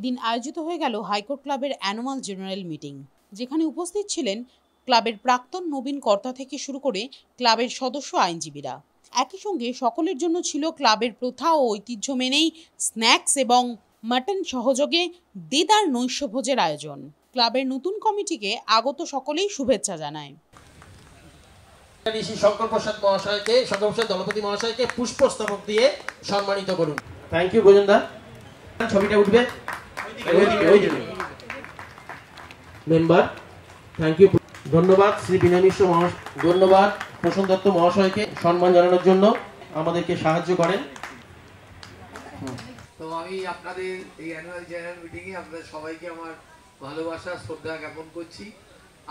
এদিন আয়োজিত হয়ে গেল হাইকোর্ট ক্লাবের অ্যানুয়াল জেনারেল মিটিং যেখানে উপস্থিত ছিলেন ক্লাবের প্রাক্তন নবীন কর্তা থেকে শুরু করে ক্লাবের সদস্য আইনজীবীরা একই সঙ্গে সকলের জন্য ছিল ক্লাবের প্রথা ও ঐতিহ্য মেনেই স্ন্যাক্স এবং মাটন সহযোগে দেদার নৈশভোজের আয়োজন ক্লাবের নতুন কমিটিকে আগত সকলেই শুভেচ্ছা জানায় শঙ্কর প্রসাদ মহাশয়কে শঙ্কর প্রসাদ দলপতি মহাশয়কে পুষ্পস্তবক দিয়ে সম্মানিত করুন থ্যাংক ইউ গোজনদা ছবিটা উঠবে মেম্বার থ্যাংক ইউ ধন্যবাদ শ্রী বিনয় মিশ্র ধন্যবাদ প্রসন্ন দত্ত মহাশয়কে সম্মান জানানোর জন্য আমাদেরকে সাহায্য করেন তো আমি আপনাদের এই অ্যানুয়াল জেনারেল আপনাদের সবাইকে আমার ভালোবাসা শ্রদ্ধা জ্ঞাপন করছি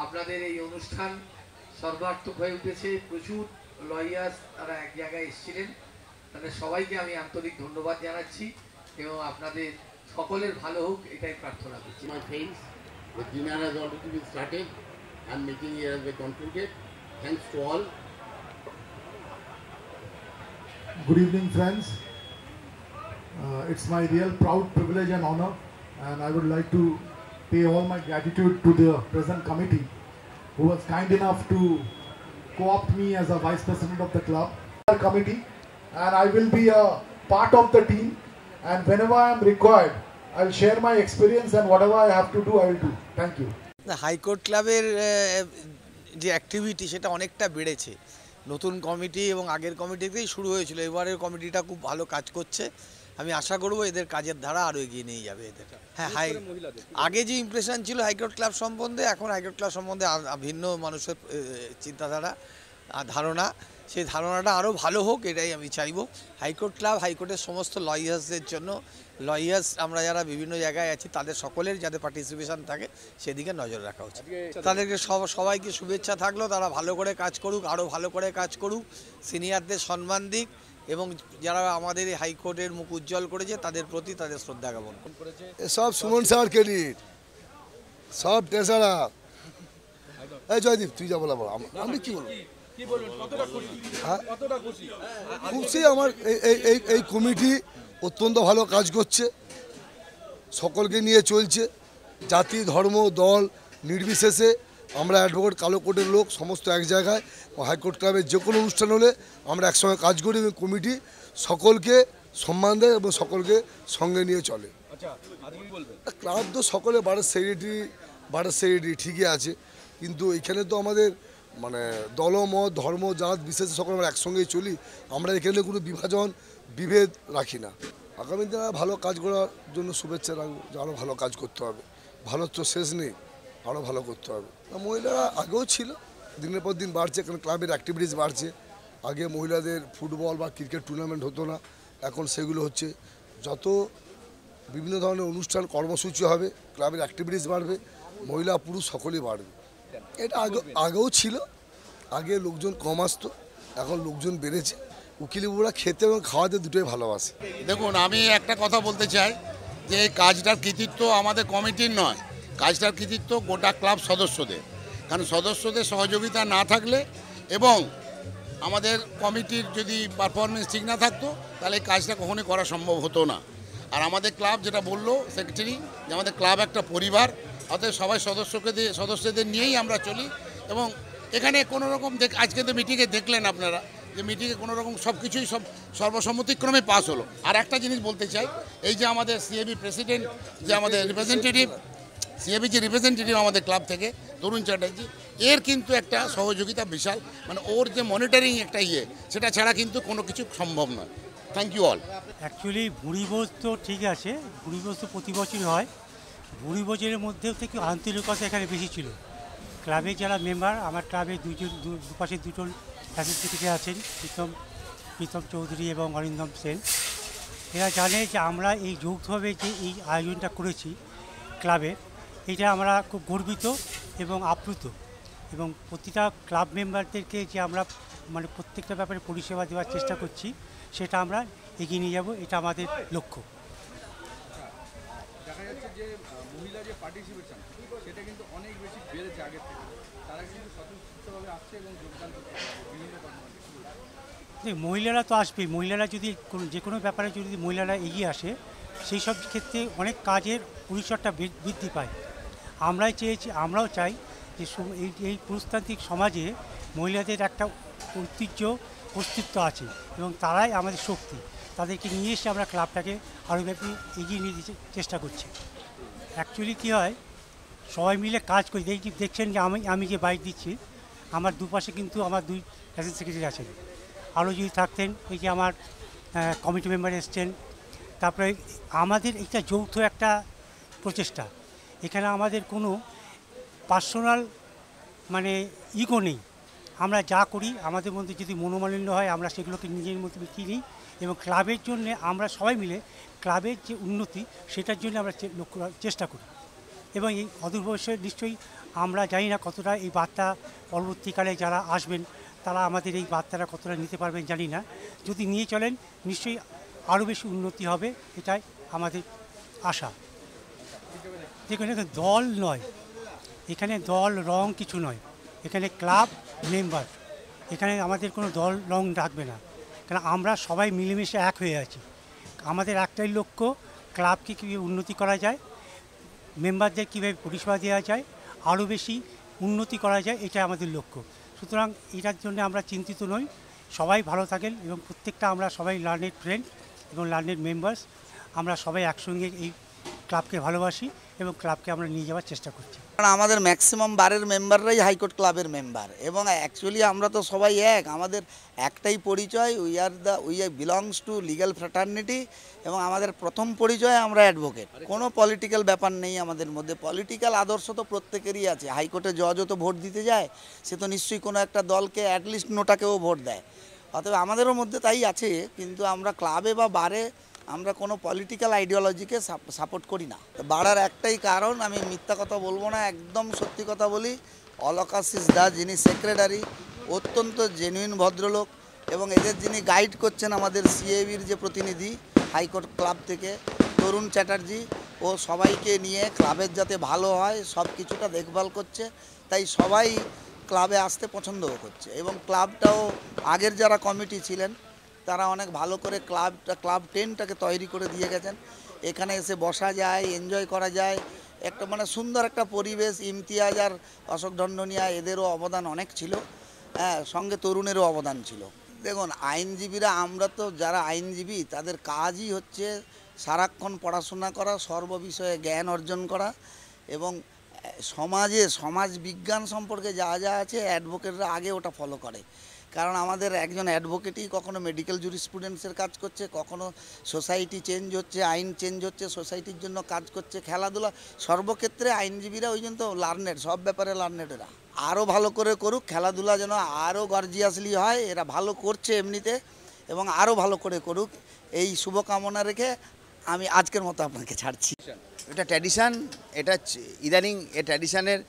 আপনাদের এই অনুষ্ঠান সর্বার্থক হয়ে উঠেছে প্রচুর লয়ার্স তারা এক জায়গায় এসেছিলেন তাদের সবাইকে আমি আন্তরিক ধন্যবাদ জানাচ্ছি এবং আপনাদের সকলের ভালো হোক এটাই প্রার্থনা করছি my friends the dinner has already been started and making year has be concluded thanks to all Good evening friends. Uh, it's my real proud privilege and honor and I would like to pay all my gratitude to the present committee who was kind enough to co-opt me as a vice president of the club committee and I will be a part of the team and whenever I am required, I will share my experience and whatever I have to do, I will do. Thank you. The High Court Club এর যে activity সেটা অনেকটা বেড়েছে নতুন committee এবং আগের committee থেকেই শুরু হয়েছিল এবারের কমিটিটা খুব ভালো কাজ করছে আমি আশা করব এদের কাজের ধারা আরও এগিয়ে নিয়ে যাবে এদের হ্যাঁ হাই আগে যে ইমপ্রেশন ছিল হাইকোর্ট ক্লাব সম্বন্ধে এখন হাইকোর্ট ক্লাব সম্বন্ধে ভিন্ন মানুষের চিন্তাধারা ধারণা সেই ধারণাটা আরও ভালো হোক এটাই আমি চাইব হাইকোর্ট ক্লাব হাইকোর্টের সমস্ত লয়ার্সদের জন্য লয়ার্স আমরা যারা বিভিন্ন জায়গায় আছি তাদের সকলের যাতে পার্টিসিপেশন থাকে সেদিকে নজর রাখা উচিত তাদেরকে সব সবাইকে শুভেচ্ছা থাকলো তারা ভালো করে কাজ করুক আরও ভালো করে কাজ করুক সিনিয়রদের সম্মান দিক এবং যারা আমাদের হাইকোর্টের মুখ উজ্জ্বল করেছে তাদের প্রতি তাদের শ্রদ্ধা জ্ঞাপন করেছে সব সুমন স্যার ক্রেডিট সব টেসারা এই জয়দীপ তুই যা বলা বলো আমি কি বলবো হ্যাঁ। খুশি আমার এই এই কমিটি অত্যন্ত ভালো কাজ করছে সকলকে নিয়ে চলছে জাতি ধর্ম দল নির্বিশেষে আমরা অ্যাডভোকেট কালো কোর্টের লোক সমস্ত এক জায়গায় হাইকোর্ট ক্লাবের যে কোনো অনুষ্ঠান হলে আমরা একসঙ্গে কাজ করি এবং কমিটি সকলকে সম্মান দেয় এবং সকলকে সঙ্গে নিয়ে চলে আচ্ছা, ক্লাব তো সকলে বারের সেক্রেটারি বারের সেক্রেটারি ঠিকই আছে কিন্তু এখানে তো আমাদের মানে দলমত ধর্ম জাত বিশেষ সকল আমরা একসঙ্গেই চলি আমরা এখানে কোনো বিভাজন বিভেদ রাখি না আগামী দিনে ভালো কাজ করার জন্য শুভেচ্ছা রাখবো যে আরও ভালো কাজ করতে হবে ভালো তো শেষ নেই আরও ভালো করতে হবে মহিলারা আগেও ছিল দিনের পর দিন বাড়ছে কারণ ক্লাবের অ্যাক্টিভিটিস বাড়ছে আগে মহিলাদের ফুটবল বা ক্রিকেট টুর্নামেন্ট হতো না এখন সেগুলো হচ্ছে যত বিভিন্ন ধরনের অনুষ্ঠান কর্মসূচি হবে ক্লাবের অ্যাক্টিভিটিস বাড়বে মহিলা পুরুষ সকলেই বাড়বে এটা আগে আগেও ছিল আগে লোকজন কম আসতো এখন লোকজন বেড়েছে উকিলিবুরা খেতে এবং খাওয়াতে দুটোই ভালোবাসে দেখুন আমি একটা কথা বলতে চাই যে এই কাজটার কৃতিত্ব আমাদের কমিটির নয় কাজটার কৃতিত্ব গোটা ক্লাব সদস্যদের কারণ সদস্যদের সহযোগিতা না থাকলে এবং আমাদের কমিটির যদি পারফরমেন্স ঠিক না থাকতো তাহলে এই কাজটা কখনোই করা সম্ভব হতো না আর আমাদের ক্লাব যেটা বললো সেক্রেটারি যে আমাদের ক্লাব একটা পরিবার অতএব সবাই সদস্যকে দিয়ে সদস্যদের নিয়েই আমরা চলি এবং এখানে কোনো রকম আজকে তো মিটিংয়ে দেখলেন আপনারা যে মিটিংয়ে কোনো রকম সব কিছুই সব সর্বসম্মতিক্রমে পাস হলো আর একটা জিনিস বলতে চাই এই যে আমাদের সিএবি প্রেসিডেন্ট যে আমাদের রিপ্রেজেন্টেটিভ সিএবি যে রিপ্রেজেন্টেটিভ আমাদের ক্লাব থেকে তরুণ চ্যাটার্জি এর কিন্তু একটা সহযোগিতা বিশাল মানে ওর যে মনিটরিং একটা ইয়ে সেটা ছাড়া কিন্তু কোনো কিছু সম্ভব নয় থ্যাংক ইউ অল অ্যাকচুয়ালি ভুঁড়ি তো ঠিক আছে ভুঁড়ি তো প্রতি বছরই হয় বুড়ি মধ্যেও থেকে আন্তরিকতা এখানে বেশি ছিল ক্লাবে যারা মেম্বার আমার ক্লাবে দুজন দুপাশে দুজন ফ্যাসিলিটি আছেন প্রীতম প্রীতম চৌধুরী এবং অরিন্দম সেন এরা জানে যে আমরা এই যৌথভাবে যে এই আয়োজনটা করেছি ক্লাবে এটা আমরা খুব গর্বিত এবং আপ্লুত এবং প্রতিটা ক্লাব মেম্বারদেরকে যে আমরা মানে প্রত্যেকটা ব্যাপারে পরিষেবা দেওয়ার চেষ্টা করছি সেটা আমরা এগিয়ে নিয়ে যাব এটা আমাদের লক্ষ্য যে মহিলা যে পার্টিসিপেশন সেটা কিন্তু অনেক বেশি বেড়েছে আগের থেকে তারা কিন্তু স্বতঃস্ফূর্তভাবে আসছে এবং যোগদান বিভিন্ন মহিলারা তো আসবে মহিলারা যদি যে কোনো ব্যাপারে যদি মহিলারা এগিয়ে আসে সেই সব ক্ষেত্রে অনেক কাজের পরিসরটা বৃদ্ধি পায় আমরাই চেয়েছি আমরাও চাই যে এই এই পুরুষতান্ত্রিক সমাজে মহিলাদের একটা ঐতিহ্য অস্তিত্ব আছে এবং তারাই আমাদের শক্তি তাদেরকে নিয়ে এসে আমরা ক্লাবটাকে আরও ব্যাপী এগিয়ে নিয়ে চেষ্টা করছি অ্যাকচুয়ালি কী হয় সবাই মিলে কাজ করি এই যে দেখছেন যে আমি আমি যে বাইক দিচ্ছি আমার দুপাশে কিন্তু আমার দুই ফ্যাশন সেক্রেটারি আছেন আরও যদি থাকতেন এই যে আমার কমিটি মেম্বার এসছেন তারপরে আমাদের এটা যৌথ একটা প্রচেষ্টা এখানে আমাদের কোনো পার্সোনাল মানে ইগো নেই আমরা যা করি আমাদের মধ্যে যদি মনোমালিন্য হয় আমরা সেগুলোকে নিজের মধ্যে কিনি নিই এবং ক্লাবের জন্য আমরা সবাই মিলে ক্লাবের যে উন্নতি সেটার জন্য আমরা লক্ষ্য চেষ্টা করি এবং এই অদূর ভবিষ্যতে নিশ্চয়ই আমরা জানি না কতটা এই বার্তা পরবর্তীকালে যারা আসবেন তারা আমাদের এই বার্তাটা কতটা নিতে পারবেন জানি না যদি নিয়ে চলেন নিশ্চয়ই আরও বেশি উন্নতি হবে এটাই আমাদের আশা দেখুন এখানে দল নয় এখানে দল রং কিছু নয় এখানে ক্লাব মেম্বার এখানে আমাদের কোনো দল রং ডাকবে না কারণ আমরা সবাই মিলেমিশে এক হয়ে আছি আমাদের একটাই লক্ষ্য ক্লাবকে কীভাবে উন্নতি করা যায় মেম্বারদের কীভাবে পরিষেবা দেওয়া যায় আরও বেশি উন্নতি করা যায় এটা আমাদের লক্ষ্য সুতরাং এটার জন্য আমরা চিন্তিত নই সবাই ভালো থাকেন এবং প্রত্যেকটা আমরা সবাই লার্নেড ফ্রেন্ড এবং লার্নেড মেম্বার্স আমরা সবাই একসঙ্গে এই ক্লাবকে ভালোবাসি এবং ক্লাবকে আমরা নিয়ে যাওয়ার চেষ্টা করছি কারণ আমাদের ম্যাক্সিমাম বারের মেম্বাররাই হাইকোর্ট ক্লাবের মেম্বার এবং অ্যাকচুয়ালি আমরা তো সবাই এক আমাদের একটাই পরিচয় we are the we I belongs to legal fraternity এবং আমাদের প্রথম পরিচয় আমরা অ্যাডভোকেট কোনো পলিটিক্যাল ব্যাপার নেই আমাদের মধ্যে পলিটিক্যাল আদর্শ তো প্রত্যেকেরই আছে হাইকোর্টে জজও তো ভোট দিতে যায় সে তো নিশ্চয়ই কোনো একটা দলকে অ্যাটলিস্ট নোটাকেও ভোট দেয় অতএব আমাদেরও মধ্যে তাই আছে কিন্তু আমরা ক্লাবে বা বারে আমরা কোনো পলিটিক্যাল আইডিওলজিকে সাপোর্ট করি না বাড়ার একটাই কারণ আমি মিথ্যা কথা বলবো না একদম সত্যি কথা বলি অলকাশিস দা যিনি সেক্রেটারি অত্যন্ত জেনুইন ভদ্রলোক এবং এদের যিনি গাইড করছেন আমাদের সিএবির যে প্রতিনিধি হাইকোর্ট ক্লাব থেকে তরুণ চ্যাটার্জি ও সবাইকে নিয়ে ক্লাবের যাতে ভালো হয় সব কিছুটা দেখভাল করছে তাই সবাই ক্লাবে আসতে পছন্দও করছে এবং ক্লাবটাও আগের যারা কমিটি ছিলেন তারা অনেক ভালো করে ক্লাবটা ক্লাব টেনটাকে তৈরি করে দিয়ে গেছেন এখানে এসে বসা যায় এনজয় করা যায় একটা মানে সুন্দর একটা পরিবেশ ইমতিয়াজ আর অশোক দণ্ডনিয়া এদেরও অবদান অনেক ছিল হ্যাঁ সঙ্গে তরুণেরও অবদান ছিল দেখুন আইনজীবীরা আমরা তো যারা আইনজীবী তাদের কাজই হচ্ছে সারাক্ষণ পড়াশোনা করা সর্ববিষয়ে জ্ঞান অর্জন করা এবং সমাজে সমাজ বিজ্ঞান সম্পর্কে যা যা আছে অ্যাডভোকেটরা আগে ওটা ফলো করে কারণ আমাদের একজন অ্যাডভোকেটই কখনো মেডিকেল স্টুডেন্টসের কাজ করছে কখনো সোসাইটি চেঞ্জ হচ্ছে আইন চেঞ্জ হচ্ছে সোসাইটির জন্য কাজ করছে খেলাধুলা সর্বক্ষেত্রে আইনজীবীরা ওই জন্য তো লার্নেড সব ব্যাপারে এরা আরও ভালো করে করুক খেলাধুলা যেন আরও গর্জিয়াসলি হয় এরা ভালো করছে এমনিতে এবং আরও ভালো করে করুক এই শুভকামনা রেখে আমি আজকের মতো আপনাকে ছাড়ছি এটা ট্র্যাডিশান এটা ইদানিং এ ট্র্যাডিশানের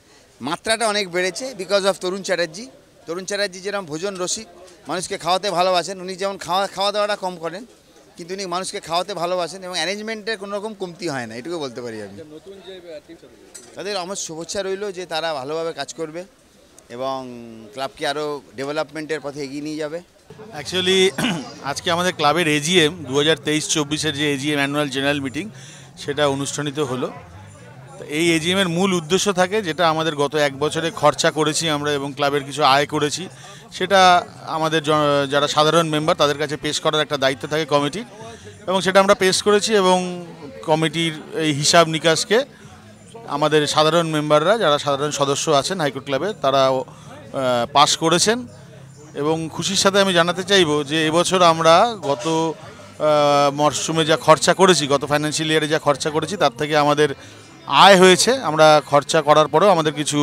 মাত্রাটা অনেক বেড়েছে বিকজ অফ তরুণ চ্যাটার্জি তরুণ চ্যাটার্জি যেরকম ভোজন রসিক মানুষকে খাওয়াতে ভালোবাসেন উনি যেমন খাওয়া খাওয়া দাওয়াটা কম করেন কিন্তু উনি মানুষকে খাওয়াতে ভালোবাসেন এবং অ্যারেঞ্জমেন্টের কোনো রকম কমতি হয় না এটুকু বলতে পারি আমি তাদের আমার শুভেচ্ছা রইল যে তারা ভালোভাবে কাজ করবে এবং ক্লাবকে আরও ডেভেলপমেন্টের পথে এগিয়ে নিয়ে যাবে অ্যাকচুয়ালি আজকে আমাদের ক্লাবের এজিএম দু হাজার তেইশ চব্বিশের যে এজিএম অ্যানুয়াল জেনারেল মিটিং সেটা অনুষ্ঠানিত হলো এই এজিএমের মূল উদ্দেশ্য থাকে যেটা আমাদের গত এক বছরে খরচা করেছি আমরা এবং ক্লাবের কিছু আয় করেছি সেটা আমাদের যারা সাধারণ মেম্বার তাদের কাছে পেশ করার একটা দায়িত্ব থাকে কমিটির এবং সেটা আমরা পেশ করেছি এবং কমিটির এই হিসাব নিকাশকে আমাদের সাধারণ মেম্বাররা যারা সাধারণ সদস্য আছেন হাইকোর্ট ক্লাবে তারা পাশ করেছেন এবং খুশির সাথে আমি জানাতে চাইব যে এবছর আমরা গত মরশুমে যা খরচা করেছি গত ফাইন্যান্সিয়াল ইয়ারে যা খরচা করেছি তার থেকে আমাদের আয় হয়েছে আমরা খরচা করার পরেও আমাদের কিছু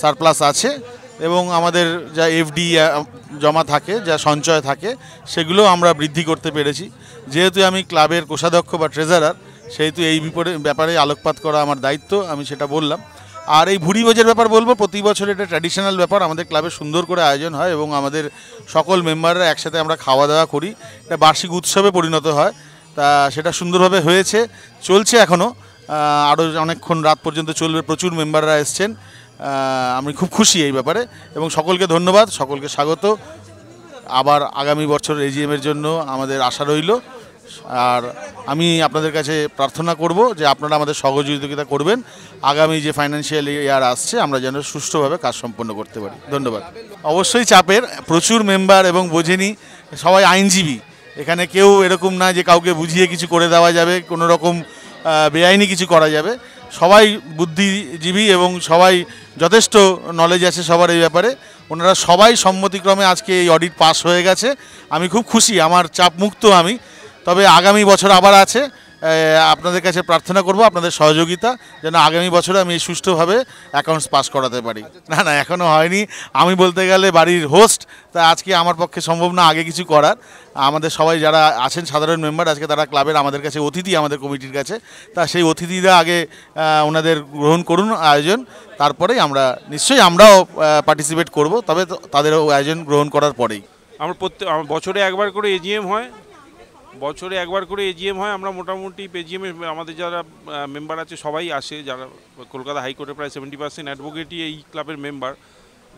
সারপ্লাস আছে এবং আমাদের যা এফডি জমা থাকে যা সঞ্চয় থাকে সেগুলো আমরা বৃদ্ধি করতে পেরেছি যেহেতু আমি ক্লাবের কোষাধ্যক্ষ বা ট্রেজারার সেহেতু এই বিপরে ব্যাপারে আলোকপাত করা আমার দায়িত্ব আমি সেটা বললাম আর এই ভুড়ি ভোজের ব্যাপার বলবো প্রতি বছর এটা ট্র্যাডিশনাল ব্যাপার আমাদের ক্লাবে সুন্দর করে আয়োজন হয় এবং আমাদের সকল মেম্বাররা একসাথে আমরা খাওয়া দাওয়া করি এটা বার্ষিক উৎসবে পরিণত হয় তা সেটা সুন্দরভাবে হয়েছে চলছে এখনও আরও অনেকক্ষণ রাত পর্যন্ত চলবে প্রচুর মেম্বাররা এসছেন আমি খুব খুশি এই ব্যাপারে এবং সকলকে ধন্যবাদ সকলকে স্বাগত আবার আগামী বছর এজিএমের জন্য আমাদের আশা রইল আর আমি আপনাদের কাছে প্রার্থনা করব যে আপনারা আমাদের সহযোগিতা করবেন আগামী যে ফাইন্যান্সিয়াল ইয়ার আসছে আমরা যেন সুষ্ঠুভাবে কাজ সম্পন্ন করতে পারি ধন্যবাদ অবশ্যই চাপের প্রচুর মেম্বার এবং বোঝেনি সবাই আইনজীবী এখানে কেউ এরকম না যে কাউকে বুঝিয়ে কিছু করে দেওয়া যাবে কোনো রকম বেআইনি কিছু করা যাবে সবাই বুদ্ধিজীবী এবং সবাই যথেষ্ট নলেজ আছে সবার এই ব্যাপারে ওনারা সবাই সম্মতিক্রমে আজকে এই অডিট পাস হয়ে গেছে আমি খুব খুশি আমার চাপ মুক্ত আমি তবে আগামী বছর আবার আছে আপনাদের কাছে প্রার্থনা করব আপনাদের সহযোগিতা যেন আগামী বছরে আমি সুষ্ঠুভাবে অ্যাকাউন্টস পাস করাতে পারি না না এখনও হয়নি আমি বলতে গেলে বাড়ির হোস্ট তা আজকে আমার পক্ষে সম্ভব না আগে কিছু করার আমাদের সবাই যারা আছেন সাধারণ মেম্বার আজকে তারা ক্লাবের আমাদের কাছে অতিথি আমাদের কমিটির কাছে তা সেই অতিথিরা আগে ওনাদের গ্রহণ করুন আয়োজন তারপরেই আমরা নিশ্চয়ই আমরাও পার্টিসিপেট করব তবে তাদেরও আয়োজন গ্রহণ করার পরেই আমার প্রত্যেক বছরে একবার করে এজিএম হয় বছরে একবার করে এজিএম হয় আমরা মোটামুটি এজিএমে আমাদের যারা মেম্বার আছে সবাই আসে যারা কলকাতা হাইকোর্টে প্রায় সেভেন্টি পার্সেন্ট অ্যাডভোকেটই এই ক্লাবের মেম্বার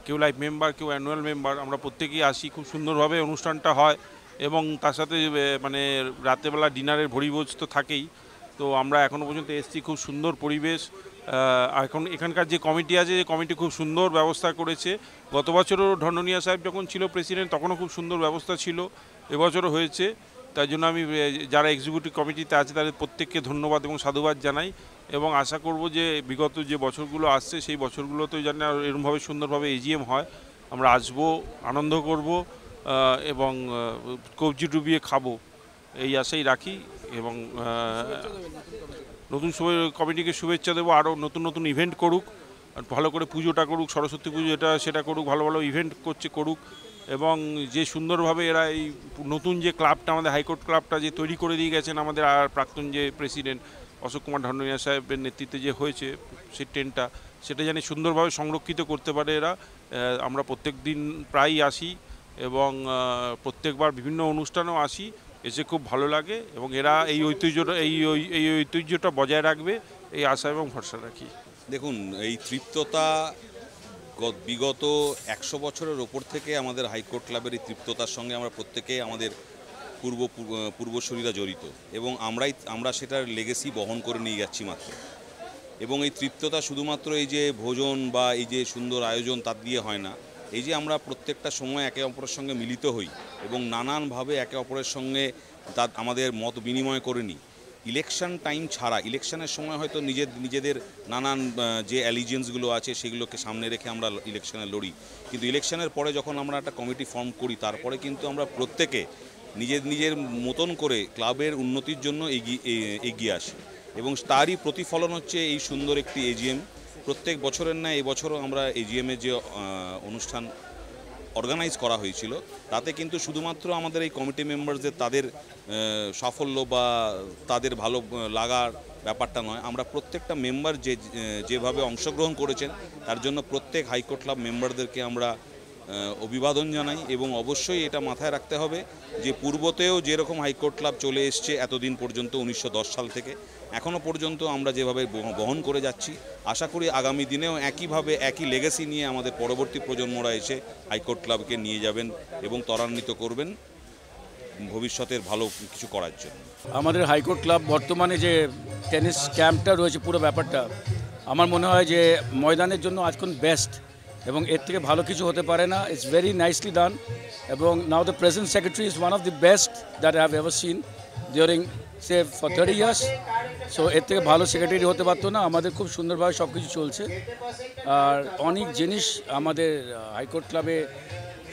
কেউ লাইফ মেম্বার কেউ অ্যানুয়াল মেম্বার আমরা প্রত্যেকেই আসি খুব সুন্দরভাবে অনুষ্ঠানটা হয় এবং তার সাথে মানে রাতেবেলা ডিনারের ভরিভোজ তো থাকেই তো আমরা এখনও পর্যন্ত এসছি খুব সুন্দর পরিবেশ এখন এখানকার যে কমিটি আছে যে কমিটি খুব সুন্দর ব্যবস্থা করেছে গত বছরও ধননিয়া সাহেব যখন ছিল প্রেসিডেন্ট তখনও খুব সুন্দর ব্যবস্থা ছিল এবছরও হয়েছে তাই জন্য আমি যারা এক্সিকিউটিভ কমিটিতে আছে তাদের প্রত্যেককে ধন্যবাদ এবং সাধুবাদ জানাই এবং আশা করব যে বিগত যে বছরগুলো আসছে সেই বছরগুলোতেও যেন এরমভাবে সুন্দরভাবে এজিএম হয় আমরা আসব আনন্দ করব এবং কবজি ডুবিয়ে খাবো এই আশাই রাখি এবং নতুন সময় কমিটিকে শুভেচ্ছা দেবো আরও নতুন নতুন ইভেন্ট করুক ভালো করে পুজোটা করুক সরস্বতী পুজো এটা সেটা করুক ভালো ভালো ইভেন্ট করছে করুক এবং যে সুন্দরভাবে এরা এই নতুন যে ক্লাবটা আমাদের হাইকোর্ট ক্লাবটা যে তৈরি করে দিয়ে গেছেন আমাদের আর প্রাক্তন যে প্রেসিডেন্ট অশোক কুমার ধন্ডনিয়া সাহেবের নেতৃত্বে যে হয়েছে সেই ট্রেনটা সেটা যেন সুন্দরভাবে সংরক্ষিত করতে পারে এরা আমরা প্রত্যেক দিন প্রায়ই আসি এবং প্রত্যেকবার বিভিন্ন অনুষ্ঠানেও আসি এসে খুব ভালো লাগে এবং এরা এই ঐতিহ্যটা এই এই ঐতিহ্যটা বজায় রাখবে এই আশা এবং ভরসা রাখি দেখুন এই তৃপ্ততা বিগত একশো বছরের ওপর থেকে আমাদের হাইকোর্ট ক্লাবের এই তৃপ্ততার সঙ্গে আমরা প্রত্যেকে আমাদের পূর্ব পূর্বশরীরা জড়িত এবং আমরাই আমরা সেটার লেগেসি বহন করে নিয়ে যাচ্ছি মাত্র এবং এই তৃপ্ততা শুধুমাত্র এই যে ভোজন বা এই যে সুন্দর আয়োজন তার দিয়ে হয় না এই যে আমরা প্রত্যেকটা সময় একে অপরের সঙ্গে মিলিত হই এবং নানানভাবে একে অপরের সঙ্গে আমাদের মত বিনিময় করে নিই ইলেকশন টাইম ছাড়া ইলেকশনের সময় হয়তো নিজের নিজেদের নানান যে অ্যালিজেন্সগুলো আছে সেগুলোকে সামনে রেখে আমরা ইলেকশনে লড়ি কিন্তু ইলেকশনের পরে যখন আমরা একটা কমিটি ফর্ম করি তারপরে কিন্তু আমরা প্রত্যেকে নিজের নিজের মতন করে ক্লাবের উন্নতির জন্য এগিয়ে এগিয়ে আসি এবং তারই প্রতিফলন হচ্ছে এই সুন্দর একটি এজিএম প্রত্যেক বছরের না এবছরও আমরা এজিএমের যে অনুষ্ঠান অর্গানাইজ করা হয়েছিল তাতে কিন্তু শুধুমাত্র আমাদের এই কমিটি মেম্বারসদের তাদের সাফল্য বা তাদের ভালো লাগার ব্যাপারটা নয় আমরা প্রত্যেকটা মেম্বার যে যেভাবে অংশগ্রহণ করেছেন তার জন্য প্রত্যেক হাইকোর্ট ক্লাব মেম্বারদেরকে আমরা অভিবাদন জানাই এবং অবশ্যই এটা মাথায় রাখতে হবে যে পূর্বতেও যেরকম হাইকোর্ট ক্লাব চলে এসছে এতদিন পর্যন্ত উনিশশো সাল থেকে এখনও পর্যন্ত আমরা যেভাবে বহন করে যাচ্ছি আশা করি আগামী দিনেও একইভাবে একই লেগেসি নিয়ে আমাদের পরবর্তী প্রজন্মরা এসে হাইকোর্ট ক্লাবকে নিয়ে যাবেন এবং ত্বরান্বিত করবেন ভবিষ্যতের ভালো কিছু করার জন্য আমাদের হাইকোর্ট ক্লাব বর্তমানে যে টেনিস ক্যাম্পটা রয়েছে পুরো ব্যাপারটা আমার মনে হয় যে ময়দানের জন্য আজকন বেস্ট এবং এর থেকে ভালো কিছু হতে পারে না ইটস ভেরি নাইসলি ডান এবং now the present secretary is one of the best that I have ever seen during these thirty years so এর থেকে ভালো সেক্রেটারি হতে পারতো না আমাদের খুব সুন্দরভাবে সব কিছু চলছে আর অনেক জিনিস আমাদের হাইকোর্ট ক্লাবে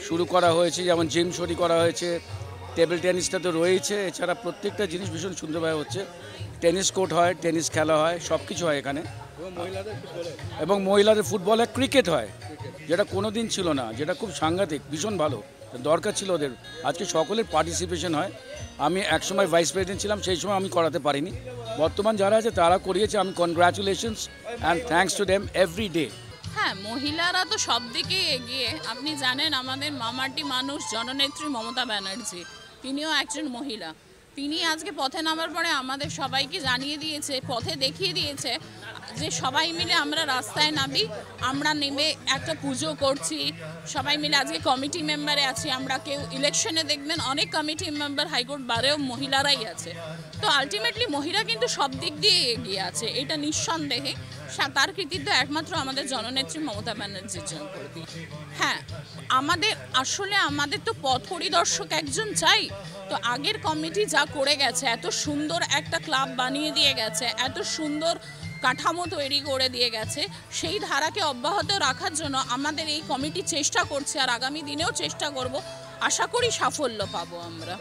শুরু করা হয়েছে যেমন জিম শরি করা হয়েছে টেবিল টেনিসটা তো রয়েছে এছাড়া প্রত্যেকটা জিনিস ভীষণ সুন্দরভাবে হচ্ছে টেনিস কোর্ট হয় টেনিস খেলা হয় সব কিছু হয় এখানে এবং মহিলাদের ফুটবলে ক্রিকেট হয় যেটা কোনো দিন ছিল না যেটা খুব সাংঘাতিক ভীষণ ভালো দরকার ছিল ওদের আজকে সকলের পার্টিসিপেশন হয় আমি একসময় ভাইস প্রেসিডেন্ট ছিলাম সেই সময় আমি করাতে পারিনি বর্তমান যারা আছে তারা করিয়েছে আমি congratulations and thanks to them every day হ্যাঁ মহিলারা তো সব দিকেই এগিয়ে আপনি জানেন আমাদের মামাটি মানুষ জননেত্রী মমতা ব্যানার্জি তিনিও একজন মহিলা তিনি আজকে পথে নামার পরে আমাদের সবাইকে জানিয়ে দিয়েছে পথে দেখিয়ে দিয়েছে যে সবাই মিলে আমরা রাস্তায় নামি আমরা নেমে একটা পুজো করছি সবাই মিলে আজকে কমিটি মেম্বারে আছি আমরা কেউ ইলেকশনে দেখবেন অনেক কমিটি মেম্বার হাইকোর্ট বারেও মহিলারাই আছে তো আলটিমেটলি মহিলা কিন্তু সব দিক দিয়ে এগিয়ে আছে এটা নিঃসন্দেহে তার কৃতিত্ব একমাত্র আমাদের জননেত্রী মমতা ব্যানার্জির জন্য হ্যাঁ আমাদের আসলে আমাদের তো পথ পরিদর্শক একজন চাই তো আগের কমিটি যা করে গেছে এত সুন্দর একটা ক্লাব বানিয়ে দিয়ে গেছে এত সুন্দর কাঠামো তৈরি করে দিয়ে গেছে সেই ধারাকে অব্যাহত রাখার জন্য আমাদের এই কমিটি চেষ্টা করছে আর আগামী দিনেও চেষ্টা করব আশা করি সাফল্য পাবো আমরা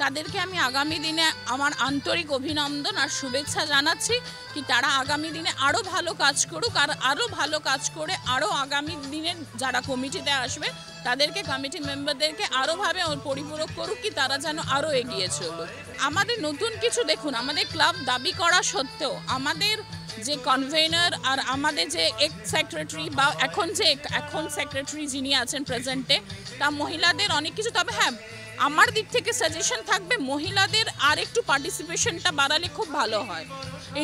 তাদেরকে আমি আগামী দিনে আমার আন্তরিক অভিনন্দন আর শুভেচ্ছা জানাচ্ছি কি তারা আগামী দিনে আরও ভালো কাজ করুক আর আরও ভালো কাজ করে আরও আগামী দিনে যারা কমিটিতে আসবে তাদেরকে কমিটি মেম্বারদেরকে আরোভাবে পরিপূরক করুক কি তারা যেন আরও এগিয়ে চলুক আমাদের নতুন কিছু দেখুন আমাদের ক্লাব দাবি করা সত্ত্বেও আমাদের যে কনভেনার আর আমাদের যে এক সেক্রেটারি বা এখন যে এখন সেক্রেটারি যিনি আছেন প্রেজেন্টে তা মহিলাদের অনেক কিছু তবে হ্যাঁ আমার দিক থেকে সাজেশন থাকবে মহিলাদের আর একটু পার্টিসিপেশনটা বাড়ালে খুব ভালো হয়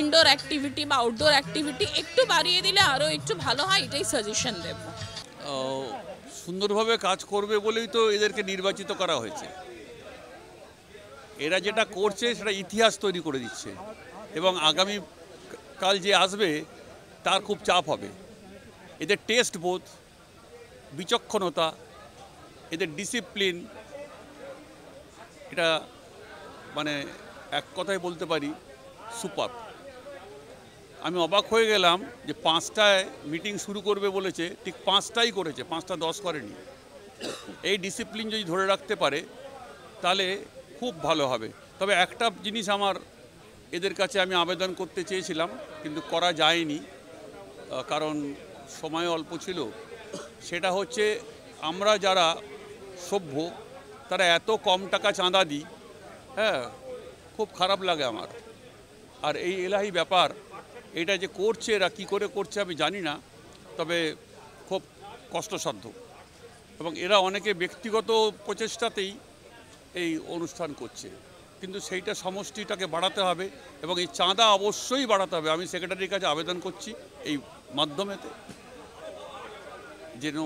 ইনডোর অ্যাক্টিভিটি বা আউটডোর অ্যাক্টিভিটি একটু বাড়িয়ে দিলে আরও একটু ভালো হয় এটাই সাজেশন দেব সুন্দরভাবে কাজ করবে বলেই তো এদেরকে নির্বাচিত করা হয়েছে এরা যেটা করছে সেটা ইতিহাস তৈরি করে দিচ্ছে এবং আগামী কাল যে আসবে তার খুব চাপ হবে এদের টেস্ট বোধ বিচক্ষণতা এদের ডিসিপ্লিন এটা মানে এক কথায় বলতে পারি সুপার আমি অবাক হয়ে গেলাম যে পাঁচটায় মিটিং শুরু করবে বলেছে ঠিক পাঁচটাই করেছে পাঁচটা দশ করেনি এই ডিসিপ্লিন যদি ধরে রাখতে পারে তাহলে খুব ভালো হবে তবে একটা জিনিস আমার এদের কাছে আমি আবেদন করতে চেয়েছিলাম কিন্তু করা যায়নি কারণ সময় অল্প ছিল সেটা হচ্ছে আমরা যারা সভ্য তারা এত কম টাকা চাঁদা দিই হ্যাঁ খুব খারাপ লাগে আমার আর এই এলাহি ব্যাপার এটা যে করছে এরা কী করে করছে আমি জানি না তবে খুব কষ্টসাধ্য এবং এরা অনেকে ব্যক্তিগত প্রচেষ্টাতেই এই অনুষ্ঠান করছে কিন্তু সেইটা সমষ্টিটাকে বাড়াতে হবে এবং এই চাঁদা অবশ্যই বাড়াতে হবে আমি সেক্রেটারির কাছে আবেদন করছি এই মাধ্যমেতে যেন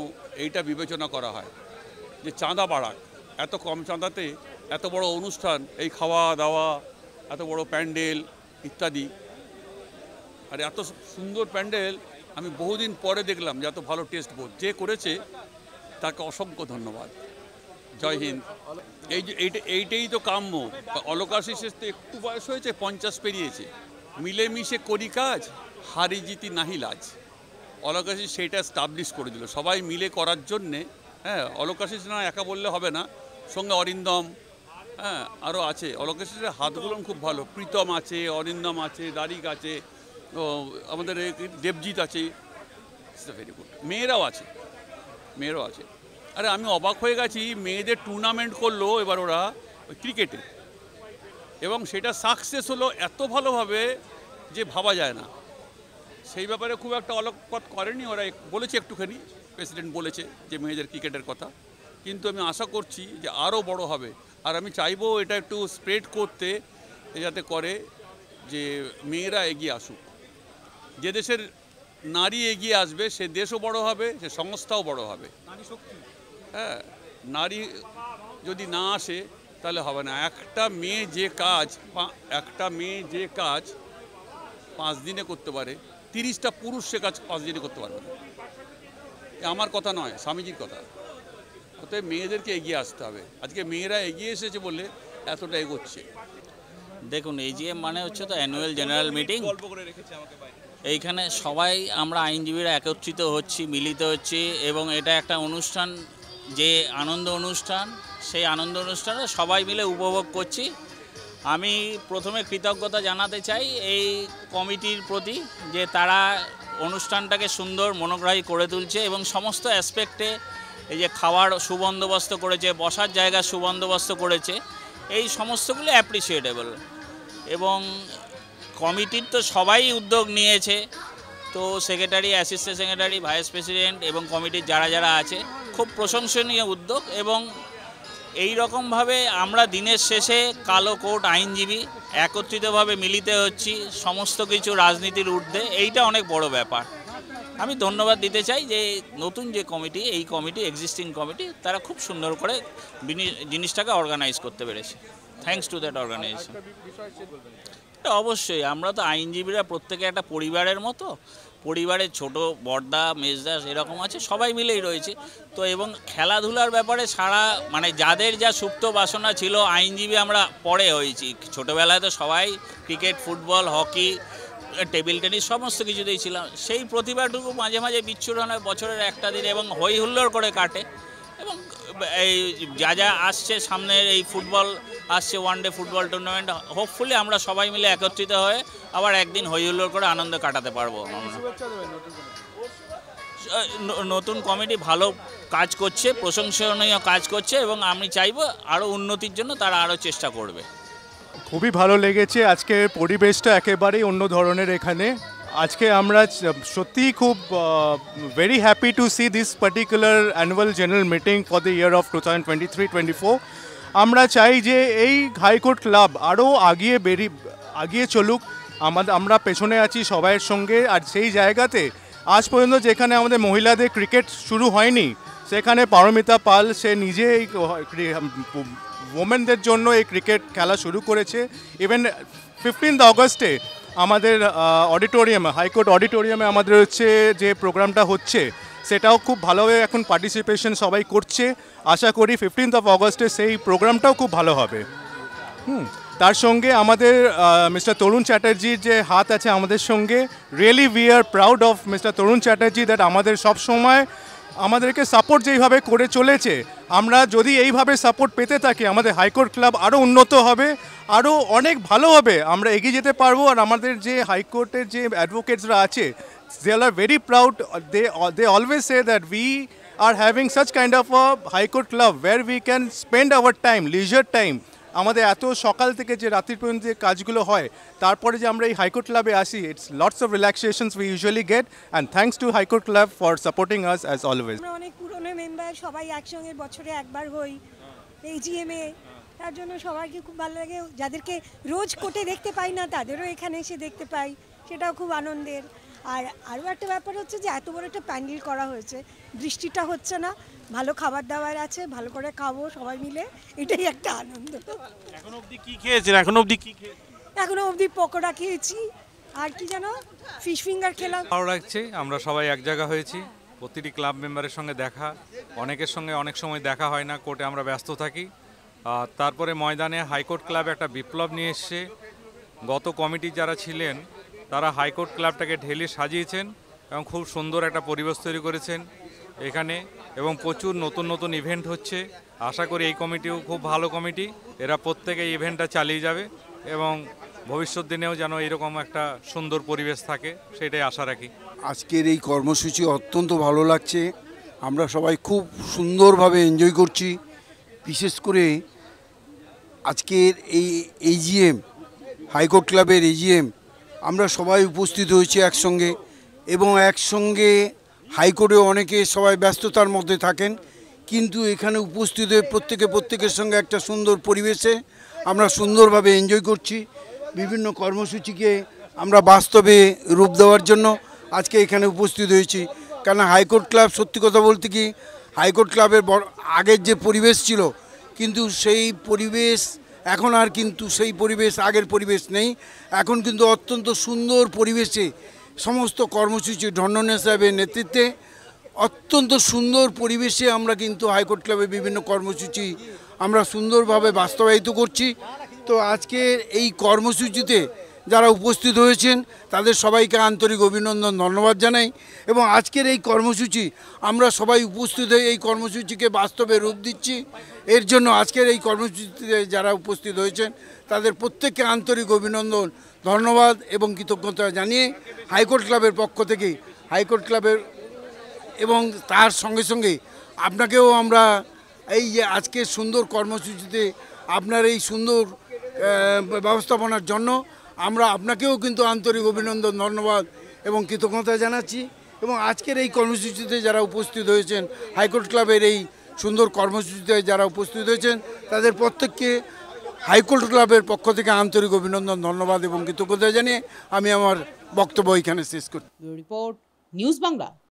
এইটা বিবেচনা করা হয় যে চাঁদা বাড়াক এত কম চাঁদাতে এত বড় অনুষ্ঠান এই খাওয়া দাওয়া এত বড় প্যান্ডেল ইত্যাদি আর এত সুন্দর প্যান্ডেল আমি বহুদিন পরে দেখলাম যে এত ভালো টেস্ট বোধ যে করেছে তাকে অসংখ্য ধন্যবাদ জয় হিন্দ এই যে এইটাই তো কাম্য অলোকাশিসের তো একটু বয়স হয়েছে পঞ্চাশ পেরিয়েছে মিলেমিশে করি কাজ হারি জিতি নাহি লাজ অলোকাশিস সেটা স্টাবলিশ করে দিল সবাই মিলে করার জন্যে হ্যাঁ অলোকাশিস না একা বললে হবে না সঙ্গে অরিন্দম হ্যাঁ আরও আছে অলোকেশের হাতগুলো খুব ভালো প্রীতম আছে অরিন্দম আছে দারিক আছে আমাদের দেবজিৎ আছে ভেরি গুড মেয়েরাও আছে মেয়েরাও আছে আরে আমি অবাক হয়ে গেছি মেয়েদের টুর্নামেন্ট করলো এবার ওরা ক্রিকেটে এবং সেটা সাকসেস হলো এত ভালোভাবে যে ভাবা যায় না সেই ব্যাপারে খুব একটা অলকপাত করেনি ওরা বলেছে একটুখানি প্রেসিডেন্ট বলেছে যে মেয়েদের ক্রিকেটের কথা কিন্তু আমি আশা করছি যে আরও বড় হবে আর আমি চাইবো এটা একটু স্প্রেড করতে যাতে করে যে মেয়েরা এগিয়ে আসুক যে দেশের নারী এগিয়ে আসবে সে দেশও বড় হবে সে সংস্থাও বড় হবে নারী শক্তি হ্যাঁ নারী যদি না আসে তাহলে হবে না একটা মেয়ে যে কাজ একটা মেয়ে যে কাজ পাঁচ দিনে করতে পারে তিরিশটা পুরুষ সে কাজ পাঁচ দিনে করতে পারবে না আমার কথা নয় স্বামীজির কথা অতএব মেয়েদেরকে এগিয়ে আসতে হবে আজকে মেয়েরা এগিয়ে এসেছে বলে এতটা এগোচ্ছে দেখুন এজিএম মানে হচ্ছে তো অ্যানুয়াল জেনারেল মিটিং এইখানে সবাই আমরা আইনজীবীরা একত্রিত হচ্ছি মিলিত হচ্ছি এবং এটা একটা অনুষ্ঠান যে আনন্দ অনুষ্ঠান সেই আনন্দ অনুষ্ঠানে সবাই মিলে উপভোগ করছি আমি প্রথমে কৃতজ্ঞতা জানাতে চাই এই কমিটির প্রতি যে তারা অনুষ্ঠানটাকে সুন্দর মনোগ্রাহী করে তুলছে এবং সমস্ত অ্যাসপেক্টে এই যে খাওয়ার সুবন্দোবস্ত করেছে বসার জায়গা সুবন্দোবস্ত করেছে এই সমস্তগুলো অ্যাপ্রিসিয়েটেবল এবং কমিটির তো সবাই উদ্যোগ নিয়েছে তো secretary assistant secretary vice president এবং কমিটির যারা যারা আছে খুব প্রশংসনীয় উদ্যোগ এবং এই রকমভাবে আমরা দিনের শেষে কালো কোর্ট আইনজীবী একত্রিতভাবে মিলিতে হচ্ছি সমস্ত কিছু রাজনীতির ঊর্ধ্বে এইটা অনেক বড় ব্যাপার আমি ধন্যবাদ দিতে চাই যে নতুন যে কমিটি এই কমিটি এক্সিস্টিং কমিটি তারা খুব সুন্দর করে জিনিসটাকে অর্গানাইজ করতে পেরেছে থ্যাংকস টু দ্যাট অর্গানাইজেশন অবশ্যই আমরা তো আইনজীবীরা প্রত্যেকে একটা পরিবারের মতো পরিবারের ছোট বর্দা মেজদাস এরকম আছে সবাই মিলেই রয়েছে তো এবং খেলাধুলার ব্যাপারে সারা মানে যাদের যা সুপ্ত বাসনা ছিল আইনজীবী আমরা পরে হয়েছি ছোটোবেলায় তো সবাই cricket football hockey table tennis সমস্ত কিছুতেই ছিলাম সেই প্রতিভাটুকু মাঝে মাঝে বিচ্ছুরণ হয় বছরের একটা দিন এবং হই হুল্লোড় করে কাটে এবং এই যা যা আসছে সামনের এই ফুটবল আসছে one day football tournament hopefully আমরা সবাই মিলে একত্রিত হয়ে আবার একদিন হইহুল্লোড় করে আনন্দ কাটাতে পারবো নতুন কমেডি ভালো কাজ করছে প্রশংসনীয় কাজ করছে এবং আমি চাইবো আরও উন্নতির জন্য তারা আরও চেষ্টা করবে খুবই ভালো লেগেছে আজকে পরিবেশটা একেবারেই অন্য ধরনের এখানে আজকে আমরা সত্যিই খুব very happy to see this particular annual general meeting for the year of two thousand twenty three twenty four আমরা চাই যে এই হাইকোর্ট ক্লাব আরও আগিয়ে বেরি আগিয়ে চলুক আমাদের আমরা পেছনে আছি সবাইয়ের সঙ্গে আর সেই জায়গাতে আজ পর্যন্ত যেখানে আমাদের মহিলাদের ক্রিকেট শুরু হয়নি সেখানে পারমিতা পাল সে নিজে এই ওমেনদের জন্য এই ক্রিকেট খেলা শুরু করেছে ইভেন ফিফটিন্থ অগস্টে আমাদের অডিটোরিয়ামে হাইকোর্ট অডিটোরিয়ামে আমাদের হচ্ছে যে প্রোগ্রামটা হচ্ছে সেটাও খুব ভালোভাবে এখন পার্টিসিপেশন সবাই করছে আশা করি ফিফটিন্থ অফ অগস্টে সেই প্রোগ্রামটাও খুব ভালো হবে হুম তার সঙ্গে আমাদের মিস্টার তরুণ চ্যাটার্জির যে হাত আছে আমাদের সঙ্গে really we are proud of mister Tarun Chatterjee that আমাদের সব সময় আমাদেরকে সাপোর্ট যেইভাবে করে চলেছে আমরা যদি এইভাবে সাপোর্ট পেতে থাকি আমাদের হাইকোর্ট ক্লাব আরও উন্নত হবে আরও অনেক ভালো হবে আমরা এগিয়ে যেতে পারবো আর আমাদের যে হাইকোর্টের যে অ্যাডভোকেটসরা আছে they are very proud they they always say that we are having such kind of a high court club where we can spend our time leisure time আমাদের এত সকাল থেকে যে রাত্রির পর্যন্ত যে কাজগুলো হয় তারপরে যে আমরা এই হাইকোর্ট ক্লাবে আসি it's lots of relaxation we usually get and thanks to high court club for supporting us as always অনেক পুরনো মেম্বার সবাই একসঙ্গে বছরে একবার হই এই জিএমএ তার জন্য সবাইকে খুব ভালো লাগে যাদেরকে রোজ কোর্টে দেখতে পাই না তাদেরও এখানে এসে দেখতে পাই সেটাও খুব আনন্দের আর আরও একটা ব্যাপার হচ্ছে যে এত বড় একটা প্যান্ডেল করা হয়েছে বৃষ্টিটা হচ্ছে না ভালো খাবার দাবার আছে ভালো করে খাবো সবাই মিলে এটাই একটা আনন্দ এখন অবধি কি খেয়েছেন এখন অবধি কি এখনো অবধি পকোড়া খেয়েছি আর কি যেন ফিশ ফিঙ্গার খেলাম ভালো লাগছে আমরা সবাই এক জায়গা হয়েছি প্রতিটি ক্লাব মেম্বারের সঙ্গে দেখা অনেকের সঙ্গে অনেক সময় দেখা হয় না কোর্টে আমরা ব্যস্ত থাকি তারপরে ময়দানে হাইকোর্ট ক্লাব একটা বিপ্লব নিয়ে এসছে গত কমিটি যারা ছিলেন তারা হাইকোর্ট ক্লাবটাকে ঢেলে সাজিয়েছেন এবং খুব সুন্দর একটা পরিবেশ তৈরি করেছেন এখানে এবং প্রচুর নতুন নতুন ইভেন্ট হচ্ছে আশা করি এই কমিটিও খুব ভালো কমিটি এরা প্রত্যেকে ইভেন্টটা চালিয়ে যাবে এবং ভবিষ্যৎ দিনেও যেন এরকম একটা সুন্দর পরিবেশ থাকে সেটাই আশা রাখি আজকের এই কর্মসূচি অত্যন্ত ভালো লাগছে আমরা সবাই খুব সুন্দরভাবে এনজয় করছি বিশেষ করে আজকের এই এজিএম হাইকোর্ট ক্লাবের এজিএম আমরা সবাই উপস্থিত হয়েছি একসঙ্গে এবং একসঙ্গে হাইকোর্টে অনেকে সবাই ব্যস্ততার মধ্যে থাকেন কিন্তু এখানে উপস্থিত হয়ে প্রত্যেকে প্রত্যেকের সঙ্গে একটা সুন্দর পরিবেশে আমরা সুন্দরভাবে এনজয় করছি বিভিন্ন কর্মসূচিকে আমরা বাস্তবে রূপ দেওয়ার জন্য আজকে এখানে উপস্থিত হয়েছি কেন হাইকোর্ট ক্লাব সত্যি কথা বলতে কি হাইকোর্ট ক্লাবের আগের যে পরিবেশ ছিল কিন্তু সেই পরিবেশ এখন আর কিন্তু সেই পরিবেশ আগের পরিবেশ নেই এখন কিন্তু অত্যন্ত সুন্দর পরিবেশে সমস্ত কর্মসূচি ঢন্ডনে সাহেবের নেতৃত্বে অত্যন্ত সুন্দর পরিবেশে আমরা কিন্তু হাইকোর্ট ক্লাবে বিভিন্ন কর্মসূচি আমরা সুন্দরভাবে বাস্তবায়িত করছি তো আজকের এই কর্মসূচিতে যারা উপস্থিত হয়েছেন তাদের সবাইকে আন্তরিক অভিনন্দন ধন্যবাদ জানাই এবং আজকের এই কর্মসূচি আমরা সবাই উপস্থিত হয়ে এই কর্মসূচিকে বাস্তবে রূপ দিচ্ছি এর জন্য আজকের এই কর্মসূচিতে যারা উপস্থিত হয়েছেন তাদের প্রত্যেককে আন্তরিক অভিনন্দন ধন্যবাদ এবং কৃতজ্ঞতা জানিয়ে হাইকোর্ট ক্লাবের পক্ষ থেকে হাইকোর্ট ক্লাবের এবং তার সঙ্গে সঙ্গে আপনাকেও আমরা এই যে আজকে সুন্দর কর্মসূচিতে আপনার এই সুন্দর ব্যবস্থাপনার জন্য আমরা আপনাকেও কিন্তু আন্তরিক অভিনন্দন ধন্যবাদ এবং কৃতজ্ঞতা জানাচ্ছি এবং আজকের এই কর্মসূচিতে যারা উপস্থিত হয়েছেন হাইকোর্ট ক্লাবের এই সুন্দর কর্মসূচিতে যারা উপস্থিত হয়েছেন তাদের প্রত্যেককে হাইকোর্ট ক্লাবের পক্ষ থেকে আন্তরিক অভিনন্দন ধন্যবাদ এবং কৃতজ্ঞতা জানিয়ে আমি আমার বক্তব্য এখানে শেষ করছি রিপোর্ট নিউজ বাংলা